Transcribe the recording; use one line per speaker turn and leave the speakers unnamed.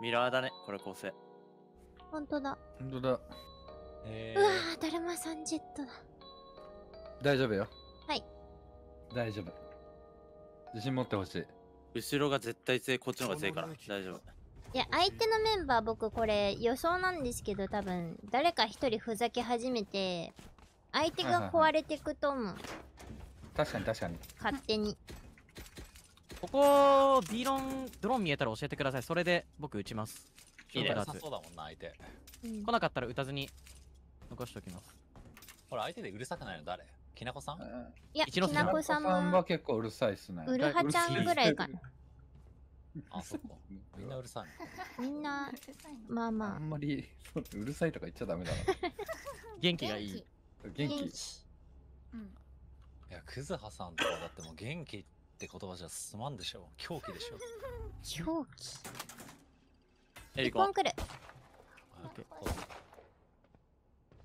ミラーだね、これ構成。本当だ。本当だ。えー、うわ
ぁ、だるまさんジェットだ。大丈夫よ。はい。
大丈夫。自信持ってほしい。後ろが絶対強い、こっちの方が強いから。大丈夫。
いや、相手のメンバー僕これ予想なんですけど、多分、誰か一人ふざけ始めて、相手が壊れていくと思う。
確かに確かに。勝手に。こ
こ、
ビロンドローン見えたら教えてくださいそれで僕撃ちますいいね良さそうだもんな相手来なかったら撃たずに残しておきますほら相手でうるさくないの誰きなこさんいやきなこさんは結構うるさいっすねうるはちゃんぐらいかな
あそっか
みんなうるさ
いみんなまあ
まああんまり うるさいとか言っちゃダメだな 元気がいい元気うんいやクズハさんとかだってもう元気って言葉じゃすまんでしょ狂気でしょ狂気エリコン
来る